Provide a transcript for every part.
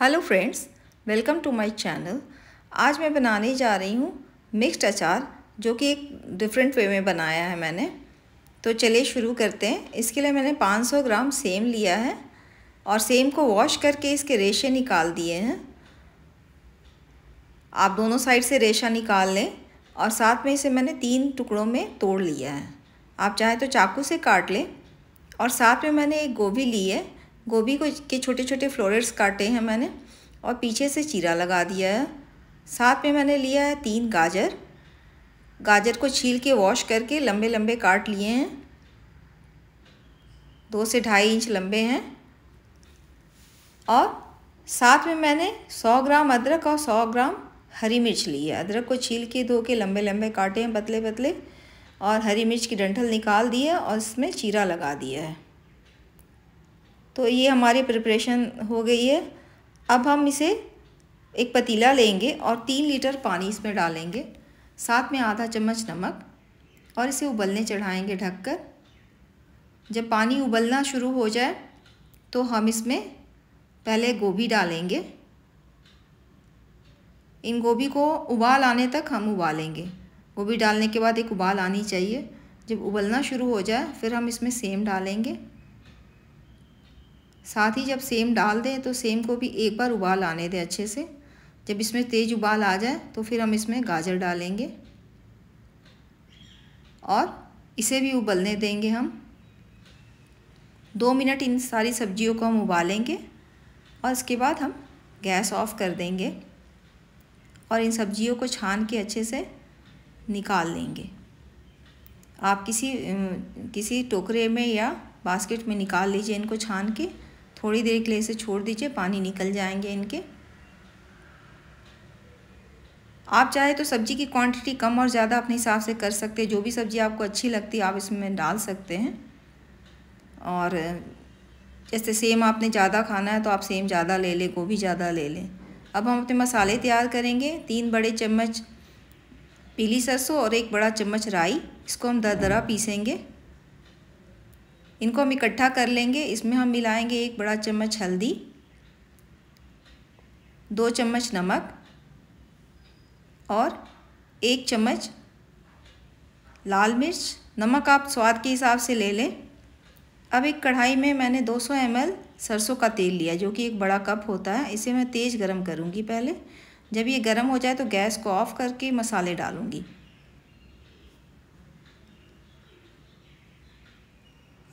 hello friends welcome to my channel आज मैं बनाने जा रही हूँ मिक्स्ड अचार जो कि एक डिफरेंट वे में बनाया है मैंने तो चलिए शुरू करते हैं इसके लिए मैंने 500 ग्राम सेम लिया है और सेम को वॉश करके इसके रेशे निकाल दिए हैं आप दोनों साइड से रेशा निकाल लें और साथ में इसे मैंने तीन टुकड़ों में तोड़ लिया है आप चाहें तो चाकू से काट लें और साथ में मैंने एक गोभी ली है गोभी को के छोटे छोटे फ्लोरेट्स काटे हैं मैंने और पीछे से चीरा लगा दिया है साथ में मैंने लिया है तीन गाजर गाजर को छील के वॉश करके लंबे लंबे काट लिए हैं दो से ढाई इंच लंबे हैं और साथ में मैंने सौ ग्राम अदरक और सौ ग्राम हरी मिर्च ली है अदरक को छील के धो के लंबे लंबे काटे हैं पतले पतले और हरी मिर्च की डंठल निकाल दिए और इसमें चीरा लगा दिया है तो ये हमारी प्रिपरेशन हो गई है अब हम इसे एक पतीला लेंगे और तीन लीटर पानी इसमें डालेंगे साथ में आधा चम्मच नमक और इसे उबलने चढ़ाएंगे ढककर जब पानी उबलना शुरू हो जाए तो हम इसमें पहले गोभी डालेंगे इन गोभी को उबाल आने तक हम उबालेंगे गोभी डालने के बाद एक उबाल आनी चाहिए जब उबलना शुरू हो जाए फिर हम इसमें सेम डालेंगे साथ ही जब सेम डाल दें तो सेम को भी एक बार उबाल आने दें अच्छे से जब इसमें तेज़ उबाल आ जाए तो फिर हम इसमें गाजर डालेंगे और इसे भी उबलने देंगे हम दो मिनट इन सारी सब्जियों को हम उबालेंगे और इसके बाद हम गैस ऑफ कर देंगे और इन सब्जियों को छान के अच्छे से निकाल लेंगे आप किसी किसी टोकरे में या बास्केट में निकाल लीजिए इनको छान के थोड़ी देर के लिए इसे छोड़ दीजिए पानी निकल जाएंगे इनके आप चाहे तो सब्ज़ी की क्वांटिटी कम और ज़्यादा अपने हिसाब से कर सकते हैं जो भी सब्ज़ी आपको अच्छी लगती है आप इसमें डाल सकते हैं और जैसे सेम आपने ज़्यादा खाना है तो आप सेम ज़्यादा ले लें गोभी ज़्यादा ले लें अब हम अपने मसाले तैयार करेंगे तीन बड़े चम्मच पीली सरसों और एक बड़ा चम्मच राई इसको हम दर दरा पीसेंगे इनको हम इकट्ठा कर लेंगे इसमें हम मिलाएंगे एक बड़ा चम्मच हल्दी दो चम्मच नमक और एक चम्मच लाल मिर्च नमक आप स्वाद के हिसाब से ले लें अब एक कढ़ाई में मैंने 200 सौ सरसों का तेल लिया जो कि एक बड़ा कप होता है इसे मैं तेज़ गरम करूँगी पहले जब ये गरम हो जाए तो गैस को ऑफ़ करके मसाले डालूँगी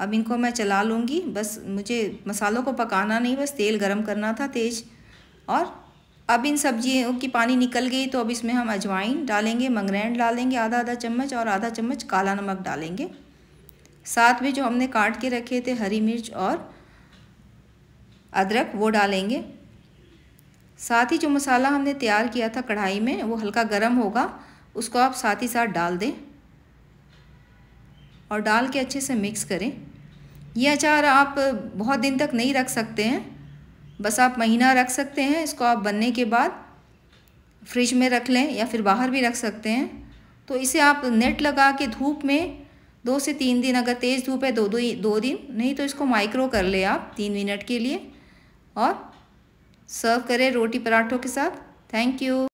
अब इनको मैं चला लूँगी बस मुझे मसालों को पकाना नहीं बस तेल गरम करना था तेज और अब इन सब्जियों की पानी निकल गई तो अब इसमें हम अजवाइन डालेंगे मंगरैन डालेंगे आधा आधा चम्मच और आधा चम्मच काला नमक डालेंगे साथ में जो हमने काट के रखे थे हरी मिर्च और अदरक वो डालेंगे साथ ही जो मसाला हमने तैयार किया था कढ़ाई में वो हल्का गर्म होगा उसको आप साथ ही साथ डाल दें और डाल के अच्छे से मिक्स करें ये अचार आप बहुत दिन तक नहीं रख सकते हैं बस आप महीना रख सकते हैं इसको आप बनने के बाद फ्रिज में रख लें या फिर बाहर भी रख सकते हैं तो इसे आप नेट लगा के धूप में दो से तीन दिन अगर तेज़ धूप है तो दो दो दो दिन नहीं तो इसको माइक्रो कर ले आप तीन मिनट के लिए और सर्व करें रोटी पराठों के साथ थैंक यू